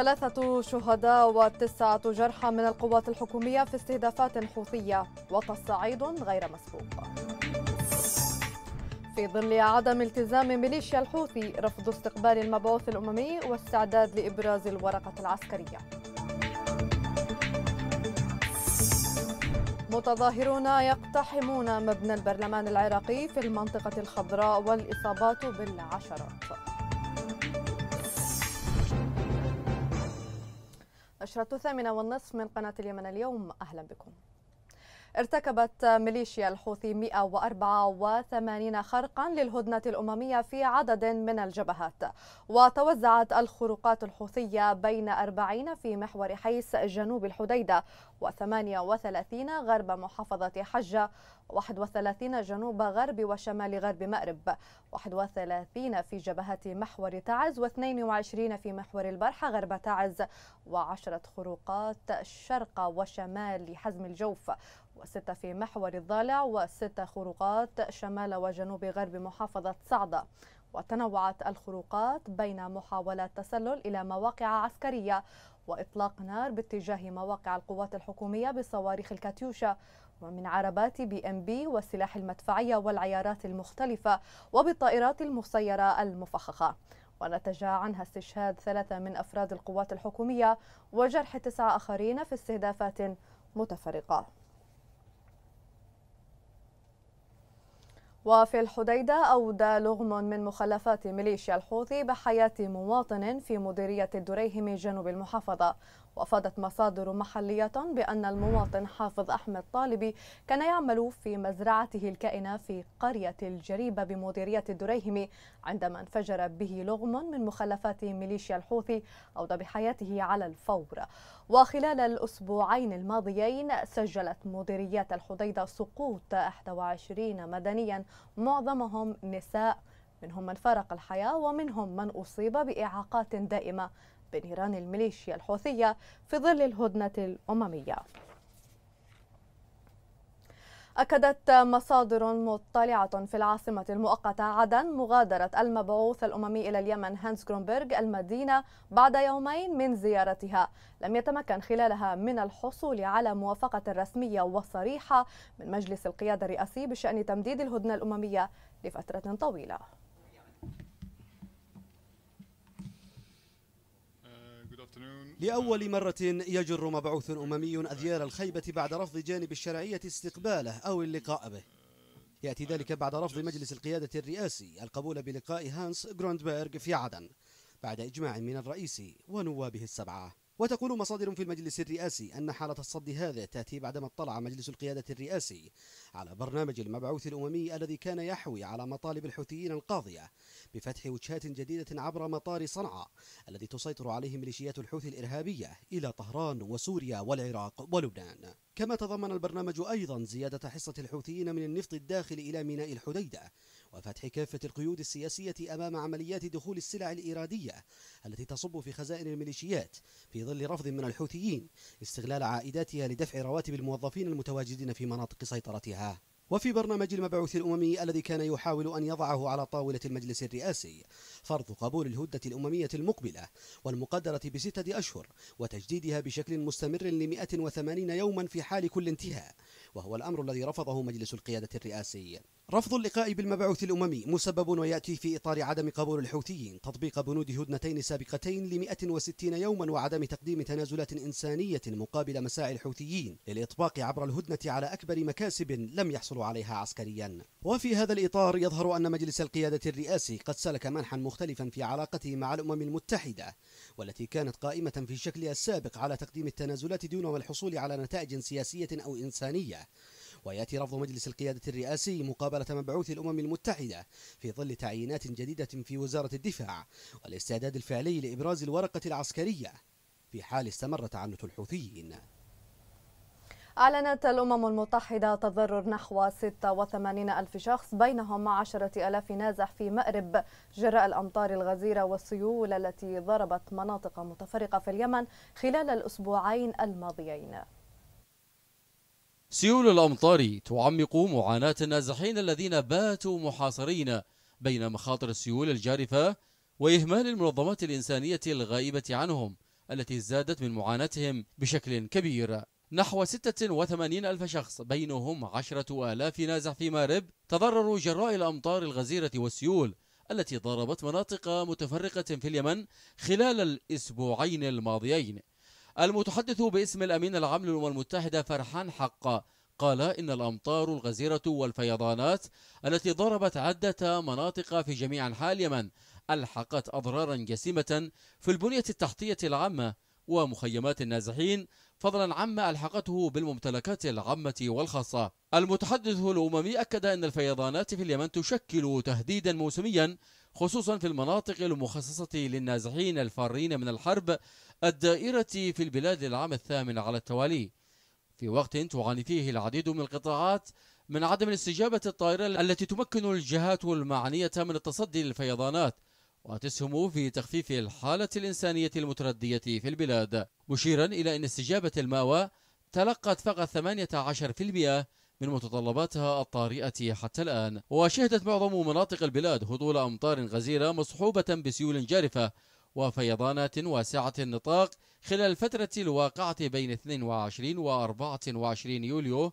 ثلاثة شهداء وتسعة جرحى من القوات الحكومية في استهدافات حوثية وتصعيد غير مسبوق في ظل عدم التزام ميليشيا الحوثي رفض استقبال المبعوث الأممي واستعداد لإبراز الورقة العسكرية متظاهرون يقتحمون مبنى البرلمان العراقي في المنطقة الخضراء والإصابات بالعشرات نشرة الثامنة والنصف من قناة اليمن اليوم أهلا بكم ارتكبت ميليشيا الحوثي 184 خرقا للهدنة الأممية في عدد من الجبهات وتوزعت الخروقات الحوثية بين 40 في محور حيس جنوب الحديدة و38 غرب محافظة حجة 31 جنوب غرب وشمال غرب مأرب 31 في جبهة محور تعز و22 في محور البرحة غرب تعز و10 خروقات شرق وشمال حزم الجوف وستة في محور الضالع وستة خروقات شمال وجنوب غرب محافظة صعدة وتنوعت الخروقات بين محاولات تسلل إلى مواقع عسكرية وإطلاق نار باتجاه مواقع القوات الحكومية بصواريخ الكاتيوشا ومن عربات بي ام بي والسلاح المدفعية والعيارات المختلفة وبالطائرات المسيرة المفخخة ونتج عنها استشهاد ثلاثة من أفراد القوات الحكومية وجرح تسعة آخرين في استهدافات متفرقة وفي الحديدة أودى لغم من مخلفات ميليشيا الحوثي بحياة مواطن في مديرية الدريهم جنوب المحافظة وأفادت مصادر محلية بأن المواطن حافظ أحمد طالبي كان يعمل في مزرعته الكائنة في قرية الجريبة بمديرية الدريهم عندما انفجر به لغم من مخلفات ميليشيا الحوثي أوضى بحياته على الفور وخلال الأسبوعين الماضيين سجلت مديريات الحديدة سقوط 21 مدنيا معظمهم نساء منهم من فارق الحياة ومنهم من أصيب بإعاقات دائمة بنيران الميليشيا الحوثية في ظل الهدنة الأممية أكدت مصادر مطلعة في العاصمة المؤقتة عدن مغادرة المبعوث الأممي إلى اليمن هانس كرونبرغ المدينة بعد يومين من زيارتها لم يتمكن خلالها من الحصول على موافقة رسمية وصريحة من مجلس القيادة الرئاسي بشأن تمديد الهدنة الأممية لفترة طويلة لأول مرة يجر مبعوث أممي أذيال الخيبة بعد رفض جانب الشرعية استقباله أو اللقاء به يأتي ذلك بعد رفض مجلس القيادة الرئاسي القبول بلقاء هانس جروندبرغ في عدن بعد إجماع من الرئيس ونوابه السبعة وتقول مصادر في المجلس الرئاسي أن حالة الصد هذا تأتي بعدما اطلع مجلس القيادة الرئاسي على برنامج المبعوث الأممي الذي كان يحوي على مطالب الحوثيين القاضية بفتح وجهات جديدة عبر مطار صنعاء الذي تسيطر عليه ميليشيات الحوثي الإرهابية إلى طهران وسوريا والعراق ولبنان كما تضمن البرنامج أيضا زيادة حصة الحوثيين من النفط الداخل إلى ميناء الحديدة وفتح كافة القيود السياسية أمام عمليات دخول السلع الإيرادية التي تصب في خزائن الميليشيات في ظل رفض من الحوثيين استغلال عائداتها لدفع رواتب الموظفين المتواجدين في مناطق سيطرتها وفي برنامج المبعوث الأممي الذي كان يحاول أن يضعه على طاولة المجلس الرئاسي فرض قبول الهدة الأممية المقبلة والمقدرة بستة أشهر وتجديدها بشكل مستمر لمئة وثمانين يوما في حال كل انتهاء وهو الأمر الذي رفضه مجلس القيادة الرئاسي رفض اللقاء بالمبعوث الأممي مسبب ويأتي في إطار عدم قبول الحوثيين تطبيق بنود هدنتين سابقتين ل 160 يوما وعدم تقديم تنازلات إنسانية مقابل مساعي الحوثيين للإطباق عبر الهدنة على أكبر مكاسب لم يحصل عليها عسكريا وفي هذا الإطار يظهر أن مجلس القيادة الرئاسي قد سلك منحا مختلفا في علاقته مع الأمم المتحدة والتي كانت قائمة في شكلها السابق على تقديم التنازلات دون الحصول على نتائج سياسية أو إنسانية وياتي رفض مجلس القياده الرئاسي مقابله مبعوث الامم المتحده في ظل تعيينات جديده في وزاره الدفاع والاستعداد الفعلي لابراز الورقه العسكريه في حال استمر تعنت الحوثيين أعلنت الأمم المتحدة تضرر نحو 86 ألف شخص بينهم 10 ألاف نازح في مأرب جراء الأمطار الغزيرة والسيول التي ضربت مناطق متفرقة في اليمن خلال الأسبوعين الماضيين سيول الأمطار تعمق معاناة النازحين الذين باتوا محاصرين بين مخاطر السيول الجارفة وإهمال المنظمات الإنسانية الغائبة عنهم التي زادت من معاناتهم بشكل كبير نحو 86 ألف شخص بينهم عشرة آلاف نازح في مارب تضرروا جراء الأمطار الغزيرة والسيول التي ضربت مناطق متفرقة في اليمن خلال الأسبوعين الماضيين المتحدث باسم الأمين العام للأمم المتحدة فرحان حق قال إن الأمطار الغزيرة والفيضانات التي ضربت عدة مناطق في جميع أنحاء اليمن ألحقت أضرارا جسيمة في البنية التحتية العامة ومخيمات النازحين فضلا عما ألحقته بالممتلكات العامة والخاصة المتحدث الأممي أكد أن الفيضانات في اليمن تشكل تهديدا موسميا خصوصا في المناطق المخصصة للنازحين الفارين من الحرب الدائرة في البلاد العام الثامن على التوالي في وقت تعاني فيه العديد من القطاعات من عدم الاستجابة الطائرة التي تمكن الجهات المعنية من التصدي للفيضانات وتسهم في تخفيف الحالة الإنسانية المتردية في البلاد مشيرا إلى أن استجابة المأوى تلقت فقط 18% من متطلباتها الطارئة حتى الآن وشهدت معظم مناطق البلاد هطول أمطار غزيرة مصحوبة بسيول جارفة وفيضانات واسعة النطاق خلال الفترة الواقعة بين 22 و 24 يوليو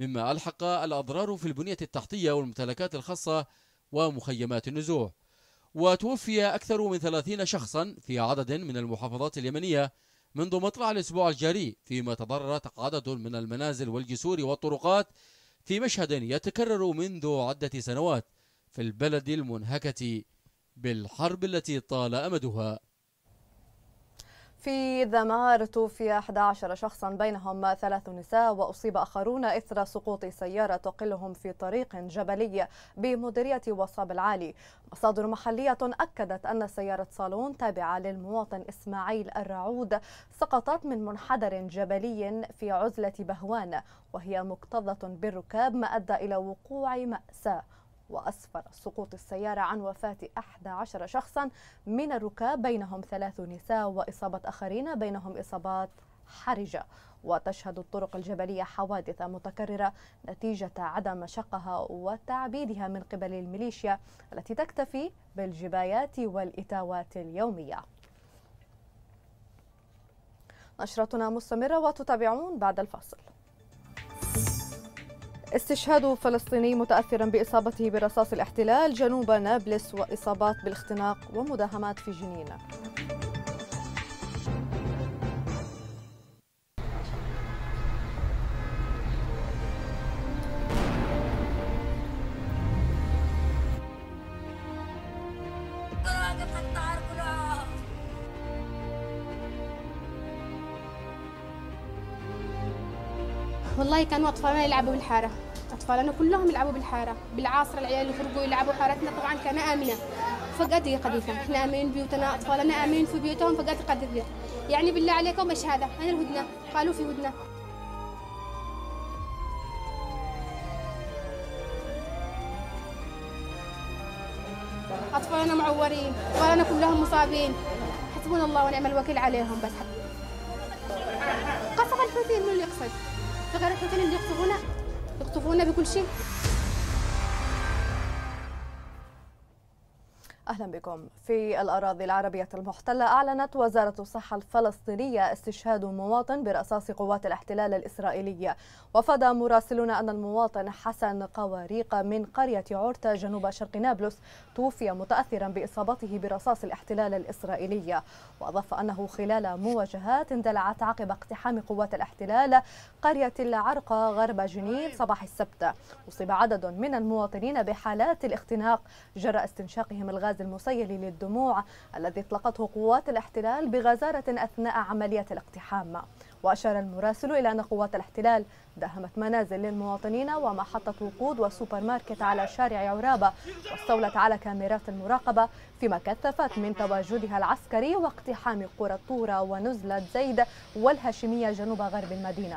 مما ألحق الأضرار في البنية التحتية والممتلكات الخاصة ومخيمات النزوح وتوفي أكثر من 30 شخصا في عدد من المحافظات اليمنية منذ مطلع الأسبوع الجاري فيما تضررت عدد من المنازل والجسور والطرقات في مشهد يتكرر منذ عدة سنوات في البلد المنهكة بالحرب التي طال أمدها في ذمار توفي 11 شخصا بينهم ثلاث نساء وأصيب آخرون إثر سقوط سيارة تقلهم في طريق جبلي بمديرية وصاب العالي مصادر محلية أكدت أن سيارة صالون تابعة للمواطن إسماعيل الرعود سقطت من منحدر جبلي في عزلة بهوان وهي مكتظة بالركاب ما أدى إلى وقوع مأساة وأسفر سقوط السيارة عن وفاة 11 شخصا من الركاب بينهم ثلاث نساء وإصابة آخرين بينهم إصابات حرجة وتشهد الطرق الجبلية حوادث متكررة نتيجة عدم شقها وتعبيدها من قبل الميليشيا التي تكتفي بالجبايات والإتاوات اليومية نشرتنا مستمرة وتتابعون بعد الفاصل استشهاد فلسطيني متأثرا بإصابته برصاص الاحتلال جنوب نابلس وإصابات بالاختناق ومداهمات في جنين والله كانوا اطفالنا يلعبوا بالحاره اطفالنا كلهم يلعبوا بالحاره بالعاصر العيال يخرجوا يلعبوا حارتنا طبعا كان امنه فقد قذيفه احنا امنين بيوتنا اطفالنا امنين في بيوتهم فقد قذيفه يعني بالله عليكم ايش هذا انا الهدنه قالوا في هدنه اطفالنا معورين اطفالنا كلهم مصابين حسبنا الله ونعم الوكيل عليهم بس قصف الحوثيين من اللي يقصد في غيرك اللي يخطفونا يخطفونا بكل شيء أهلا بكم في الأراضي العربية المحتلة أعلنت وزارة الصحة الفلسطينية استشهاد مواطن برصاص قوات الاحتلال الإسرائيلية وفاد مراسلون أن المواطن حسن قواريق من قرية عورتا جنوب شرق نابلس توفي متأثرا بإصابته برصاص الاحتلال الإسرائيلية وأضاف أنه خلال مواجهات اندلعت عقب اقتحام قوات الاحتلال قرية العرقة غرب جنين صباح السبت أصيب عدد من المواطنين بحالات الاختناق جراء استنشاقهم الغاز الغاز المسيل للدموع الذي اطلقته قوات الاحتلال بغزارة أثناء عملية الاقتحام وأشار المراسل إلى أن قوات الاحتلال دهمت منازل للمواطنين ومحطة وقود وسوبر ماركت على شارع عرابة واستولت على كاميرات المراقبة فيما كثفت من تواجدها العسكري واقتحام قرى طورة ونزلة زيد والهاشمية جنوب غرب المدينة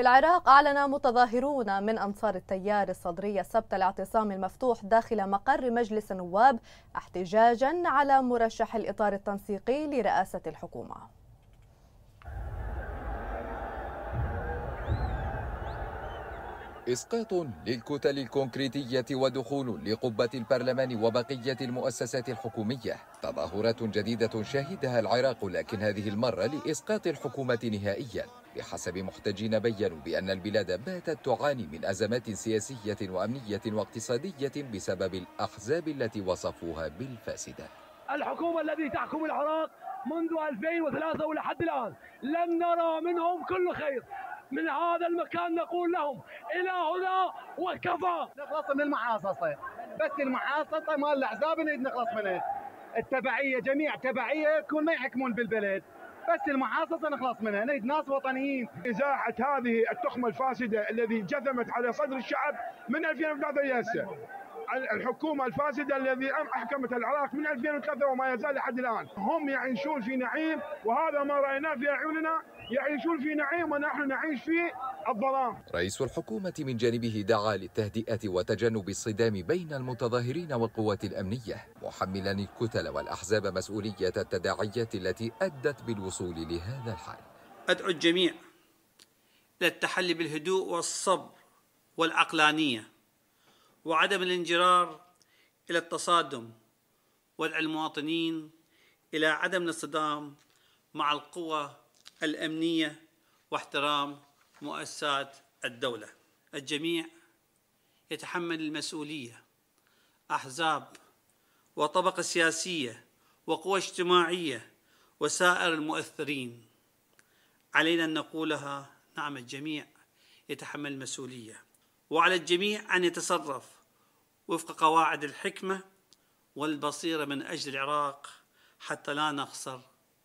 في العراق أعلن متظاهرون من أنصار التيار الصدري السبت الاعتصام المفتوح داخل مقر مجلس النواب احتجاجا على مرشح الإطار التنسيقي لرئاسة الحكومة إسقاط للكتل الكونكريتية ودخول لقبة البرلمان وبقية المؤسسات الحكومية تظاهرات جديدة شهدها العراق لكن هذه المرة لإسقاط الحكومة نهائياً بحسب محتجين بيّنوا بأن البلاد باتت تعاني من أزمات سياسية وأمنية واقتصادية بسبب الأحزاب التي وصفوها بالفاسدة الحكومة التي تحكم العراق منذ 2003 ولحد الآن لم نرى منهم كل خير من هذا المكان نقول لهم إلى هنا وكفى نخلص من المحاصصة بس المحاصصة مال الأحزاب نريد نخلص منها التبعية جميع تبعية يكون ما يحكمون بالبلد بس المحاصصه نخلص منها نريد ناس وطنيين ازاحه هذه التخمه الفاسده الذي جثمت على صدر الشعب من 2003 الى الحكومه الفاسده الذي احكمت العراق من 2003 وما يزال لحد الان هم يعيشون في نعيم وهذا ما رايناه في اعيننا يعيشون في نعيم ونحن نعيش فيه الظلام رئيس الحكومة من جانبه دعا للتهدئة وتجنب الصدام بين المتظاهرين والقوات الأمنية محملا الكتل والأحزاب مسؤولية التداعيات التي أدت بالوصول لهذا الحال أدعو الجميع للتحلي بالهدوء والصبر والعقلانية وعدم الانجرار إلى التصادم ودعا المواطنين إلى عدم الصدام مع القوى الأمنية واحترام مؤسسات الدولة الجميع يتحمل المسؤولية أحزاب وطبقة سياسية وقوى اجتماعية وسائر المؤثرين علينا أن نقولها نعم الجميع يتحمل المسؤولية وعلى الجميع أن يتصرف وفق قواعد الحكمة والبصيرة من أجل العراق حتى لا نخسر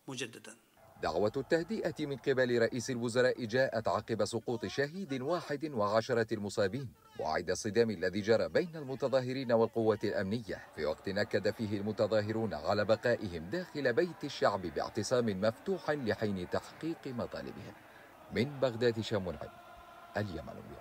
مجدداً دعوة التهدئة من قبل رئيس الوزراء جاءت عقب سقوط شهيد واحد وعشرة المصابين وعيد الصدام الذي جرى بين المتظاهرين والقوة الأمنية في وقت نكد فيه المتظاهرون على بقائهم داخل بيت الشعب باعتصام مفتوح لحين تحقيق مطالبهم من بغداد شام اليمن اليوم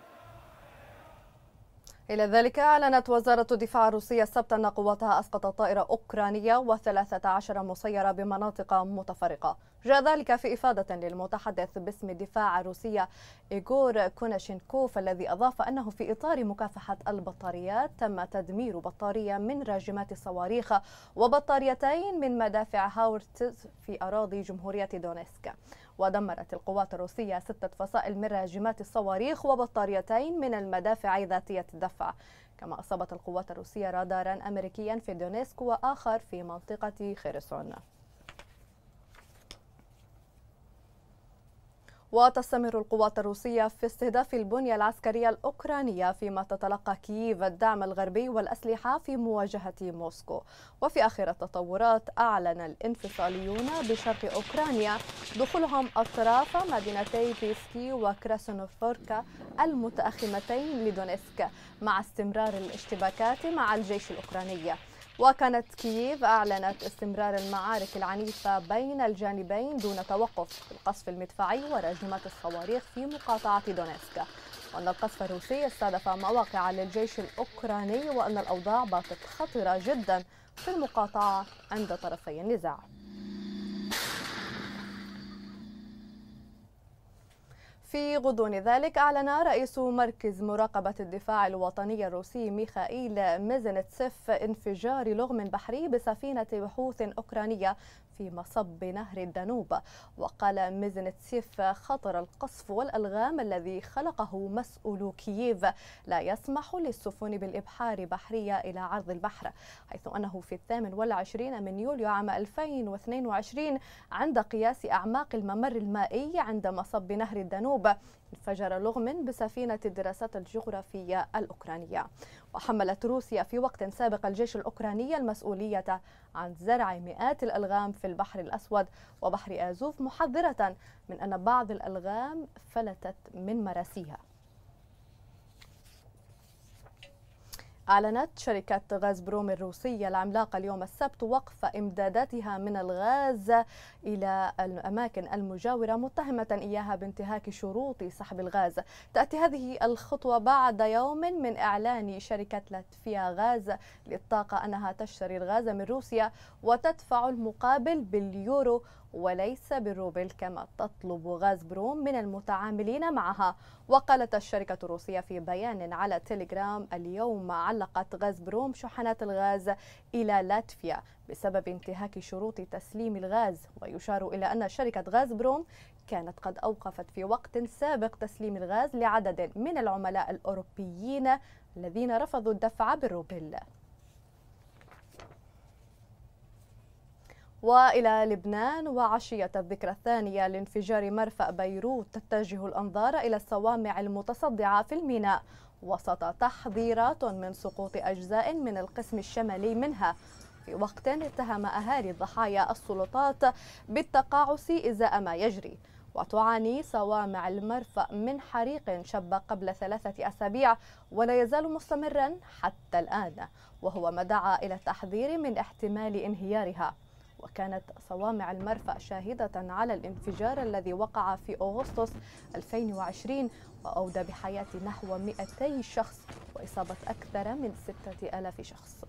إلى ذلك أعلنت وزارة الدفاع الروسية السبت أن قواتها أسقطت طائرة أوكرانية و13 مسيرة بمناطق متفرقة جاء ذلك في إفادة للمتحدث باسم الدفاع الروسية إيغور كوناشينكوف الذي أضاف أنه في إطار مكافحة البطاريات تم تدمير بطارية من راجمات الصواريخ وبطاريتين من مدافع هاورتز في أراضي جمهورية دونيسك ودمرت القوات الروسية ستة فصائل من راجمات الصواريخ وبطاريتين من المدافع ذاتية الدفع كما أصابت القوات الروسية رادارا أمريكيا في دونيسك وآخر في منطقة خيرسون وتستمر القوات الروسية في استهداف البنية العسكرية الأوكرانية فيما تتلقى كييف الدعم الغربي والأسلحة في مواجهة موسكو وفي آخر التطورات أعلن الانفصاليون بشرق أوكرانيا دخولهم أطراف مدينتي بيسكي وكراسنوفوركا المتأخمتين لدونيسك مع استمرار الاشتباكات مع الجيش الأوكراني وكانت كييف أعلنت استمرار المعارك العنيفة بين الجانبين دون توقف القصف المدفعي وراجمات الصواريخ في مقاطعة دونيسكا وأن القصف الروسي استهدف مواقع للجيش الأوكراني وأن الأوضاع باتت خطرة جدا في المقاطعة عند طرفي النزاع في غضون ذلك أعلن رئيس مركز مراقبة الدفاع الوطني الروسي ميخائيل ميزنتسيف انفجار لغم بحري بسفينة بحوث أوكرانية في مصب نهر الدانوب وقال ميزنتسيف خطر القصف والألغام الذي خلقه مسؤول كييف لا يسمح للسفن بالإبحار بحرية إلى عرض البحر حيث أنه في الثامن والعشرين من يوليو عام 2022 عند قياس أعماق الممر المائي عند مصب نهر الدانوب انفجر لغم بسفينة الدراسات الجغرافية الأوكرانية وحملت روسيا في وقت سابق الجيش الأوكراني المسؤولية عن زرع مئات الألغام في البحر الأسود وبحر آزوف محذرة من أن بعض الألغام فلتت من مراسيها أعلنت شركة غاز بروم الروسية العملاقة اليوم السبت وقف إمداداتها من الغاز إلى الأماكن المجاورة متهمة إياها بانتهاك شروط سحب الغاز تأتي هذه الخطوة بعد يوم من إعلان شركة لاتفيا غاز للطاقة أنها تشتري الغاز من روسيا وتدفع المقابل باليورو وليس بالروبل كما تطلب غاز بروم من المتعاملين معها وقالت الشركة الروسية في بيان على تيليجرام اليوم علقت غاز بروم شحنات الغاز إلى لاتفيا بسبب انتهاك شروط تسليم الغاز ويشار إلى أن شركة غاز بروم كانت قد أوقفت في وقت سابق تسليم الغاز لعدد من العملاء الأوروبيين الذين رفضوا الدفع بالروبل وإلى لبنان وعشية الذكرى الثانية لانفجار مرفأ بيروت تتجه الأنظار إلى الصوامع المتصدعة في الميناء وسط تحذيرات من سقوط أجزاء من القسم الشمالي منها في وقت اتهم أهالي الضحايا السلطات بالتقاعس إزاء ما يجري وتعاني صوامع المرفأ من حريق شب قبل ثلاثة أسابيع ولا يزال مستمرا حتى الآن وهو ما دعا إلى التحذير من احتمال انهيارها وكانت صوامع المرفأ شاهدة على الانفجار الذي وقع في أغسطس 2020 وأودى بحياة نحو 200 شخص وإصابة أكثر من 6000 شخص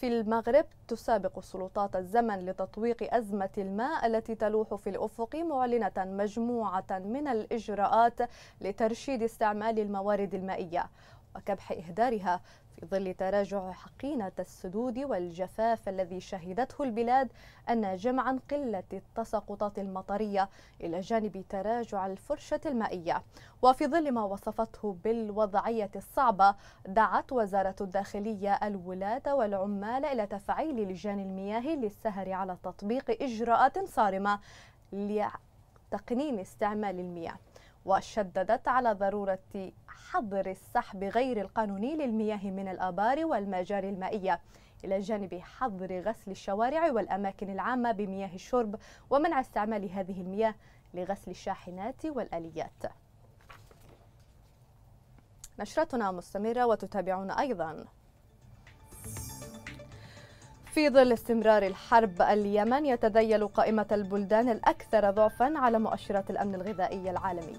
في المغرب تسابق السلطات الزمن لتطويق أزمة الماء التي تلوح في الأفق معلنة مجموعة من الإجراءات لترشيد استعمال الموارد المائية وكبح إهدارها في ظل تراجع حقينة السدود والجفاف الذي شهدته البلاد أن جمعا قلة التساقطات المطرية إلى جانب تراجع الفرشة المائية وفي ظل ما وصفته بالوضعية الصعبة دعت وزارة الداخلية الولاة والعمال إلى تفعيل لجان المياه للسهر على تطبيق إجراءات صارمة لتقنين استعمال المياه وشددت على ضرورة حظر السحب غير القانوني للمياه من الآبار والمجاري المائية إلى جانب حظر غسل الشوارع والأماكن العامة بمياه الشرب ومنع استعمال هذه المياه لغسل الشاحنات والآليات نشرتنا مستمرة وتتابعون أيضاً ظل لاستمرار الحرب اليمن يتذيل قائمة البلدان الأكثر ضعفا على مؤشرات الأمن الغذائي العالمي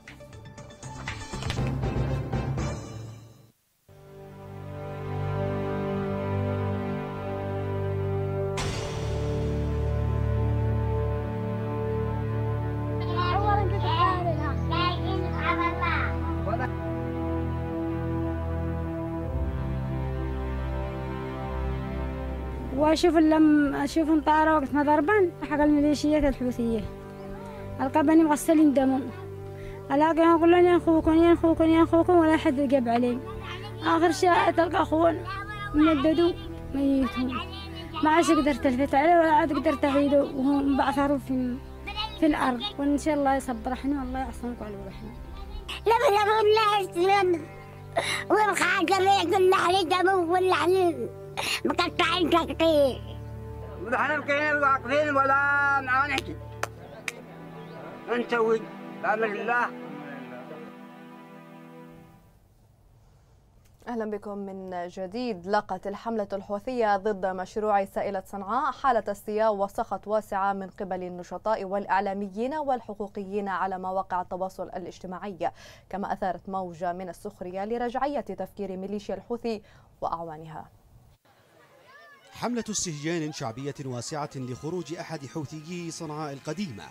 واشوف لما اشوف طاره وقت ما ضربن حق الميليشيات الحوثيه القبني مغسلين دمهم اقول لهم يا اخوكم يا اخوكم يا اخوكم ولا حد يقب علي اخر شيء تلقى اخوان مددوا ميتهم ما عادش قدرت الفت عليه ولا عاد قدرت اعيده وهم بعثروا في في الارض وان شاء الله يصبرحنا والله يعصمكم على روحنا لما بلا والله وين خاطر يقول لحلي دمه ولا حليب مقطعين تقطيع احنا مكانين واقفين ولا ما نحكي نسوي بامر الله أهلا بكم من جديد لاقت الحملة الحوثية ضد مشروع سائلة صنعاء حالة استياء وسخط واسعة من قبل النشطاء والإعلاميين والحقوقيين على مواقع التواصل الاجتماعي كما أثارت موجة من السخرية لرجعية تفكير ميليشيا الحوثي وأعوانها حملة استهجان شعبية واسعة لخروج أحد حوثيي صنعاء القديمة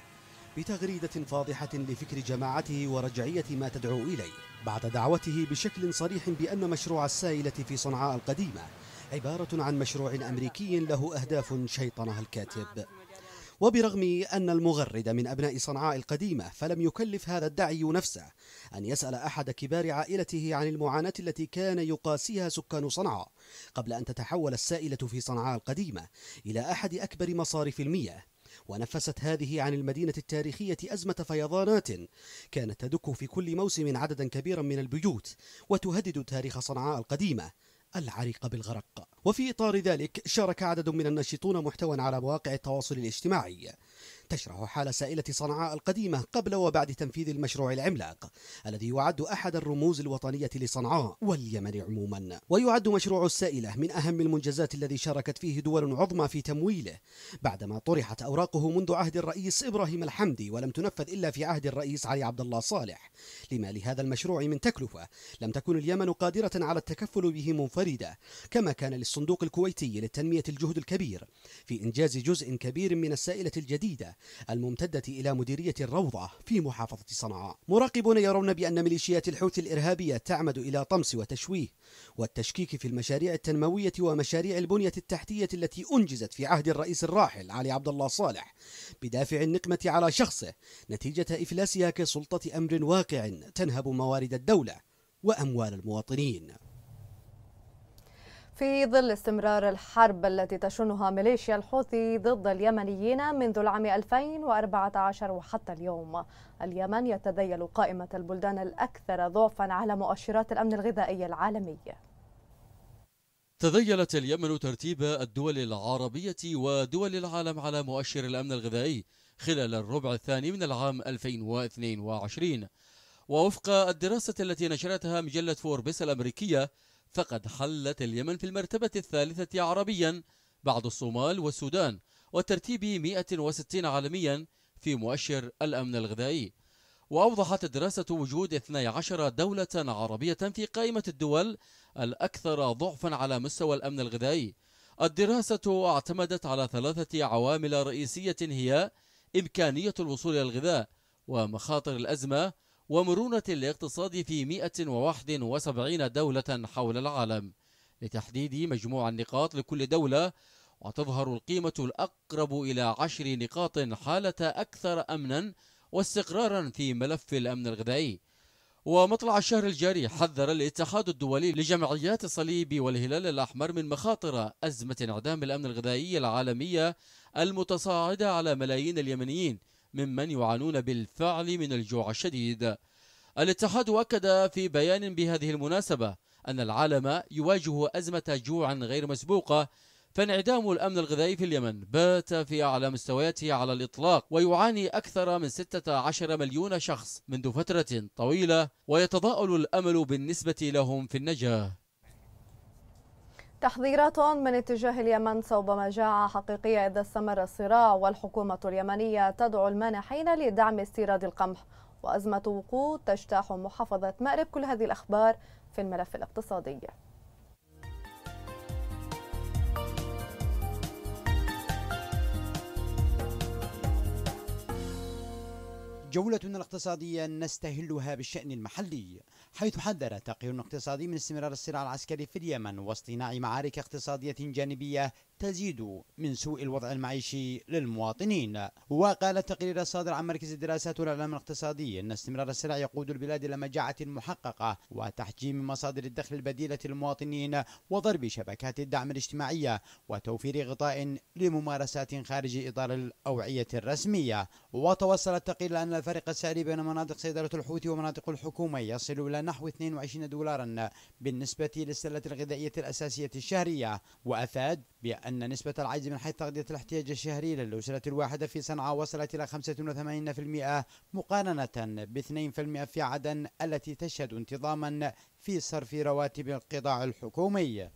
بتغريدة فاضحة لفكر جماعته ورجعية ما تدعو إليه بعد دعوته بشكل صريح بأن مشروع السائلة في صنعاء القديمة عبارة عن مشروع أمريكي له أهداف شيطنها الكاتب وبرغم أن المغرد من أبناء صنعاء القديمة فلم يكلف هذا الدعي نفسه أن يسأل أحد كبار عائلته عن المعاناة التي كان يقاسيها سكان صنعاء قبل أن تتحول السائلة في صنعاء القديمة إلى أحد أكبر مصارف المياه ونفست هذه عن المدينة التاريخية أزمة فيضانات كانت تدك في كل موسم عددا كبيرا من البيوت وتهدد تاريخ صنعاء القديمة العريقة بالغرق وفي إطار ذلك شارك عدد من الناشطون محتوى على مواقع التواصل الاجتماعي تشرح حال سائلة صنعاء القديمة قبل وبعد تنفيذ المشروع العملاق الذي يعد أحد الرموز الوطنية لصنعاء واليمن عموما ويعد مشروع السائلة من أهم المنجزات الذي شاركت فيه دول عظمى في تمويله بعدما طرحت أوراقه منذ عهد الرئيس إبراهيم الحمدي ولم تنفذ إلا في عهد الرئيس علي عبد الله صالح لما لهذا المشروع من تكلفة لم تكن اليمن قادرة على التكفل به منفردة كما كان للصندوق الكويتي للتنمية الجهد الكبير في إنجاز جزء كبير من السائلة الجديدة الممتدة إلى مديرية الروضة في محافظة صنعاء مراقبون يرون بأن ميليشيات الحوثي الإرهابية تعمد إلى طمس وتشويه والتشكيك في المشاريع التنموية ومشاريع البنية التحتية التي أنجزت في عهد الرئيس الراحل علي عبد الله صالح بدافع النقمة على شخصه نتيجة إفلاسها كسلطة أمر واقع تنهب موارد الدولة وأموال المواطنين في ظل استمرار الحرب التي تشنها ميليشيا الحوثي ضد اليمنيين منذ العام 2014 وحتى اليوم اليمن يتذيل قائمة البلدان الأكثر ضعفا على مؤشرات الأمن الغذائي العالمي تذيلت اليمن ترتيب الدول العربية ودول العالم على مؤشر الأمن الغذائي خلال الربع الثاني من العام 2022 ووفق الدراسة التي نشرتها مجلة فوربس الأمريكية فقد حلت اليمن في المرتبة الثالثة عربيا بعد الصومال والسودان وترتيب 160 عالميا في مؤشر الأمن الغذائي وأوضحت الدراسة وجود 12 دولة عربية في قائمة الدول الأكثر ضعفا على مستوى الأمن الغذائي الدراسة اعتمدت على ثلاثة عوامل رئيسية هي إمكانية الوصول إلى الغذاء ومخاطر الأزمة ومرونة الاقتصاد في 171 دولة حول العالم لتحديد مجموع النقاط لكل دولة وتظهر القيمة الأقرب إلى عشر نقاط حالة أكثر أمنا واستقرارا في ملف الأمن الغذائي ومطلع الشهر الجاري حذر الاتحاد الدولي لجمعيات الصليب والهلال الأحمر من مخاطر أزمة انعدام الأمن الغذائي العالمية المتصاعدة على ملايين اليمنيين ممن يعانون بالفعل من الجوع الشديد الاتحاد أكد في بيان بهذه المناسبة أن العالم يواجه أزمة جوع غير مسبوقة فانعدام الأمن الغذائي في اليمن بات في أعلى مستوياته على الإطلاق ويعاني أكثر من 16 مليون شخص منذ فترة طويلة ويتضاءل الأمل بالنسبة لهم في النجاة تحذيرات من اتجاه اليمن صوب مجاعة حقيقية إذا استمر الصراع والحكومة اليمنية تدعو المانحين لدعم استيراد القمح وأزمة وقود تجتاح محافظة مأرب كل هذه الأخبار في الملف الاقتصادي جولتنا الاقتصادية نستهلها بالشأن المحلي حيث حذر تقرير اقتصادي من استمرار الصراع العسكري في اليمن واصطناع معارك اقتصادية جانبية تزيد من سوء الوضع المعيشي للمواطنين وقال التقرير الصادر عن مركز الدراسات والإعلام الاقتصادي أن استمرار السلع يقود البلاد إلى مجاعة محققة وتحجيم مصادر الدخل البديلة للمواطنين وضرب شبكات الدعم الاجتماعية وتوفير غطاء لممارسات خارج إطار الأوعية الرسمية وتوصل التقرير إلى أن الفرق السعري بين مناطق سيدرة الحوثي ومناطق الحكومة يصل إلى نحو 22 دولارا بالنسبة للسلة الغذائية الأساسية الشهرية وأفاد بأن أن نسبة العجز من حيث تغذية الاحتياج الشهري للأسرة الواحدة في صنعاء وصلت إلى 85% مقارنة ب 2% في عدن التي تشهد انتظاما في صرف رواتب القطاع الحكومي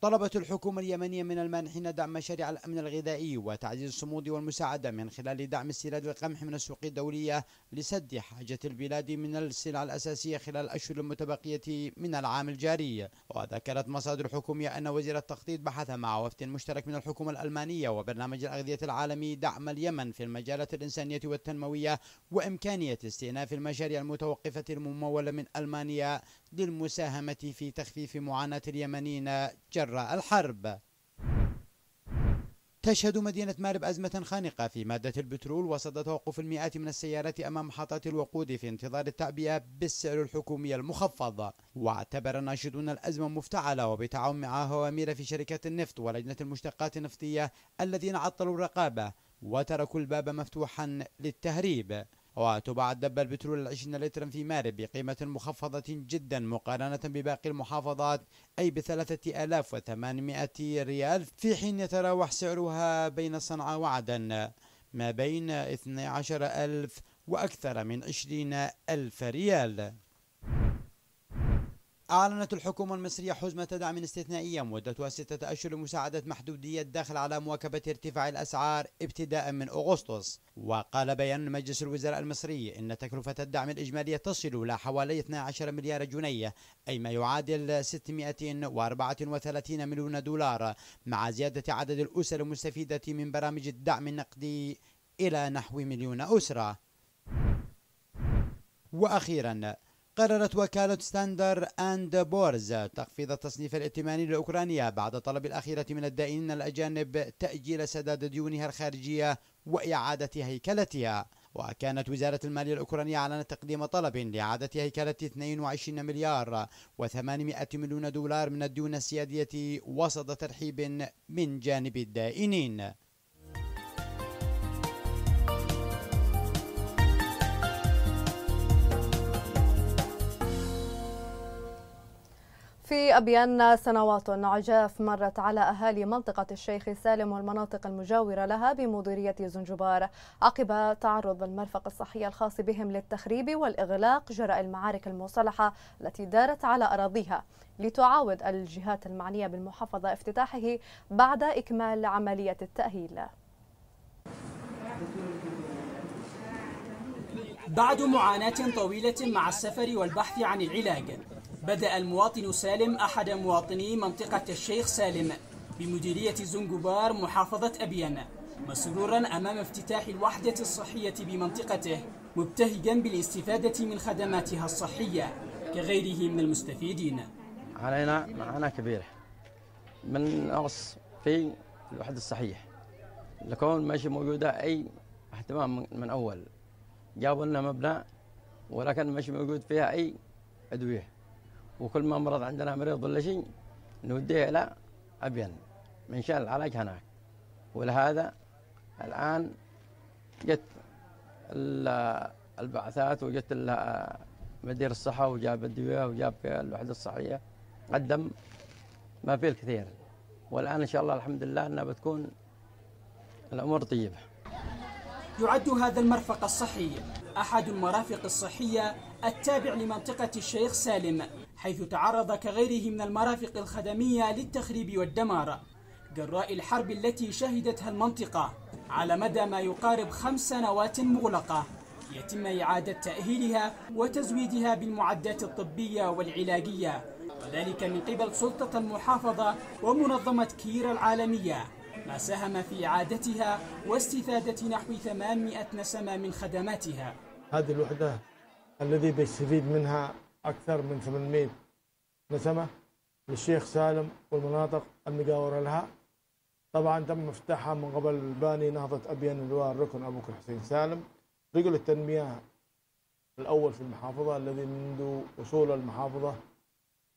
طلبت الحكومة اليمنية من المانحين دعم مشاريع الأمن الغذائي وتعزيز الصمود والمساعدة من خلال دعم استيراد القمح من السوق الدولية لسد حاجة البلاد من السلع الأساسية خلال الأشهر المتبقية من العام الجاري وذكرت مصادر حكومية أن وزير التخطيط بحث مع وفد مشترك من الحكومة الألمانية وبرنامج الأغذية العالمي دعم اليمن في المجالات الإنسانية والتنموية وإمكانية استئناف المشاريع المتوقفة الممولة من ألمانيا للمساهمة في تخفيف معاناة اليمنيين جراء الحرب تشهد مدينة مارب أزمة خانقة في مادة البترول وسط توقف المئات من السيارات أمام محطات الوقود في انتظار التعبئة بالسعر الحكومي المخفض واعتبر الناشطون الأزمة مفتعلة وبتعاون مع هوامير في شركة النفط ولجنة المشتقات النفطية الذين عطلوا الرقابة وتركوا الباب مفتوحا للتهريب وتباع الدبة البترول العشرين لترا في مارب بقيمة مخفضة جدا مقارنة بباقي المحافظات أي بثلاثة آلاف وثمانمائة ريال في حين يتراوح سعرها بين صنعاء وعدن ما بين عشر ألف وأكثر من عشرين ألف ريال أعلنت الحكومة المصرية حزمة دعم استثنائية مدتها ستة أشهر لمساعدة محدودية الدخل على مواكبة ارتفاع الأسعار ابتداء من أغسطس وقال بيان مجلس الوزراء المصري إن تكلفة الدعم الإجمالية تصل إلى حوالي 12 مليار جنيه أي ما يعادل 634 مليون دولار مع زيادة عدد الأسر المستفيدة من برامج الدعم النقدي إلى نحو مليون أسرة وأخيراً قررت وكالة ستاندر أند بورز تخفيض التصنيف الائتماني لأوكرانيا بعد طلب الأخيرة من الدائنين الأجانب تأجيل سداد ديونها الخارجية وإعادة هيكلتها وكانت وزارة المالية الأوكرانية أعلنت تقديم طلب لإعادة هيكلة 22 مليار و800 مليون دولار من الديون السيادية وسط ترحيب من جانب الدائنين في أبيان سنوات عجاف مرت على أهالي منطقة الشيخ سالم والمناطق المجاورة لها بمديرية زنجبار عقب تعرض المرفق الصحي الخاص بهم للتخريب والإغلاق جراء المعارك المصالحة التي دارت على أراضيها لتعاود الجهات المعنية بالمحافظة افتتاحه بعد إكمال عملية التأهيل بعد معاناة طويلة مع السفر والبحث عن العلاج بدأ المواطن سالم أحد مواطني منطقة الشيخ سالم بمديرية زنجبار محافظة أبيان مسرورا أمام افتتاح الوحدة الصحية بمنطقته مبتهجا بالاستفادة من خدماتها الصحية كغيره من المستفيدين علينا معانا كبيرة من نقص في الوحدة الصحية لكون ماشي موجودة أي اهتمام من أول جابوا لنا مبنى ولكن مش موجود فيها أي أدوية وكل ما مرض عندنا مريض ولا شيء نوديه إلى أبين من شان العلاج هناك ولهذا الآن جت البعثات وجت مدير الصحة وجاب الدواء وجاب الوحدة الصحية قدم ما فيه الكثير والآن إن شاء الله الحمد لله أنها بتكون الأمور طيبة يعد هذا المرفق الصحي أحد المرافق الصحية التابع لمنطقة الشيخ سالم حيث تعرض كغيره من المرافق الخدمية للتخريب والدمار جراء الحرب التي شهدتها المنطقة على مدى ما يقارب خمس سنوات مغلقة يتم إعادة تأهيلها وتزويدها بالمعدات الطبية والعلاجية وذلك من قبل سلطة المحافظة ومنظمة كير العالمية ما ساهم في إعادتها واستفادة نحو 800 نسمة من خدماتها هذه الوحدة الذي بيستفيد منها أكثر من 800 نسمة للشيخ سالم والمناطق المجاورة لها طبعا تم افتتاحها من قبل باني نهضة أبيان اللواء الركن أبو حسين سالم رجل التنمية الأول في المحافظة الذي منذ وصول المحافظة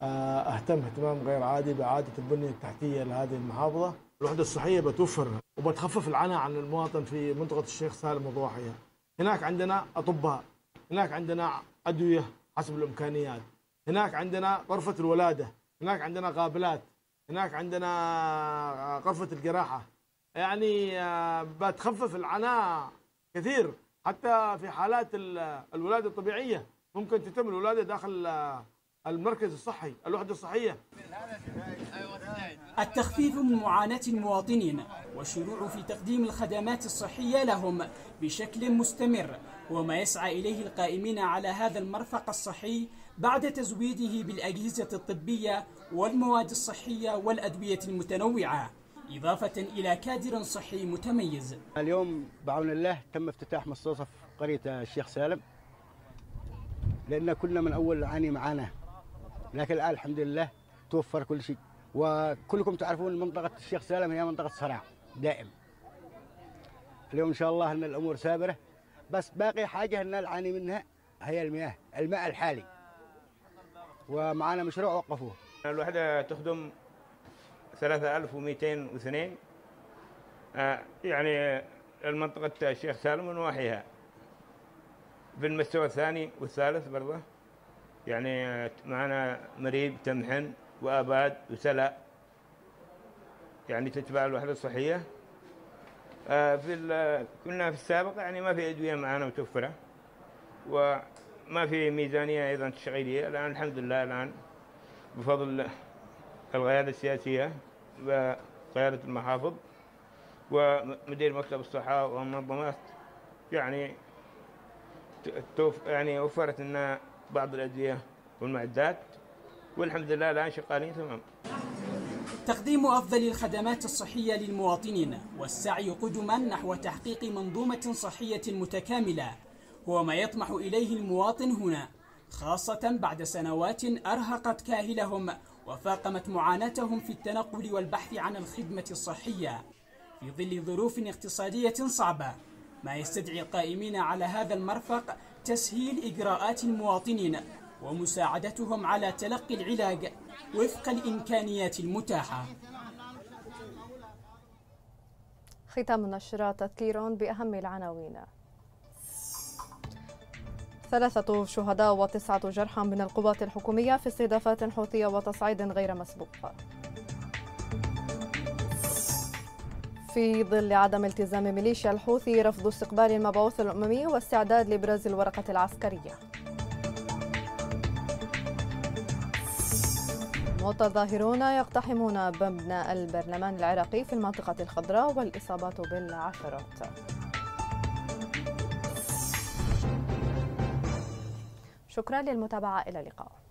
آه، اهتم اهتمام غير عادي بإعادة البنية التحتية لهذه المحافظة الوحدة الصحية بتوفر وبتخفف العناء عن المواطن في منطقة الشيخ سالم وضواحيها هناك عندنا أطباء هناك عندنا أدوية حسب الإمكانيات هناك عندنا غرفة الولادة هناك عندنا قابلات هناك عندنا آه، غرفة الجراحة يعني آه، بتخفف العناء كثير حتى في حالات الولادة الطبيعية ممكن تتم الولادة داخل آه، المركز الصحي الوحدة الصحية التخفيف من معاناة المواطنين والشروع في تقديم الخدمات الصحية لهم بشكل مستمر وما يسعى إليه القائمين على هذا المرفق الصحي بعد تزويده بالأجهزة الطبية والمواد الصحية والأدوية المتنوعة إضافة إلى كادر صحي متميز اليوم بعون الله تم افتتاح مستوصف قرية الشيخ سالم لأن كنا من أول نعاني معانا لكن الآن الحمد لله توفر كل شيء وكلكم تعرفون منطقة الشيخ سالم هي منطقة صراع دائم اليوم ان شاء الله ان الامور سابره بس باقي حاجه ان نعاني منها هي المياه الماء الحالي ومعانا مشروع وقفوه الوحده تخدم 3202 آه، يعني المنطقة الشيخ سالم ونواحيها بالمستوى الثاني والثالث برضه يعني آه، معنا مريب تمحن وأباد وسلا يعني تتبع الوحده الصحيه آه، في كنا في السابق يعني ما في ادويه معنا متوفره وما في ميزانيه ايضا تشغيليه الان الحمد لله الان بفضل القياده السياسيه وقياده المحافظ ومدير مكتب الصحه والمنظمات يعني توف يعني وفرت لنا بعض الادويه والمعدات والحمد لله الان شغالين تمام تقديم أفضل الخدمات الصحية للمواطنين والسعي قدما نحو تحقيق منظومة صحية متكاملة هو ما يطمح إليه المواطن هنا خاصة بعد سنوات أرهقت كاهلهم وفاقمت معاناتهم في التنقل والبحث عن الخدمة الصحية في ظل ظروف اقتصادية صعبة ما يستدعي القائمين على هذا المرفق تسهيل إجراءات المواطنين ومساعدتهم على تلقي العلاج وفق الإمكانيات المتاحة ختام النشرة تذكير بأهم العناوين ثلاثة شهداء وتسعة جرحى من القوات الحكومية في استهدافات حوثية وتصعيد غير مسبوق في ظل عدم التزام ميليشيا الحوثي رفض استقبال المبعوث الأممي واستعداد لإبراز الورقة العسكرية متظاهرون يقتحمون مبنى البرلمان العراقي في المنطقة الخضراء والإصابات بالعشرات شكرا للمتابعة إلى اللقاء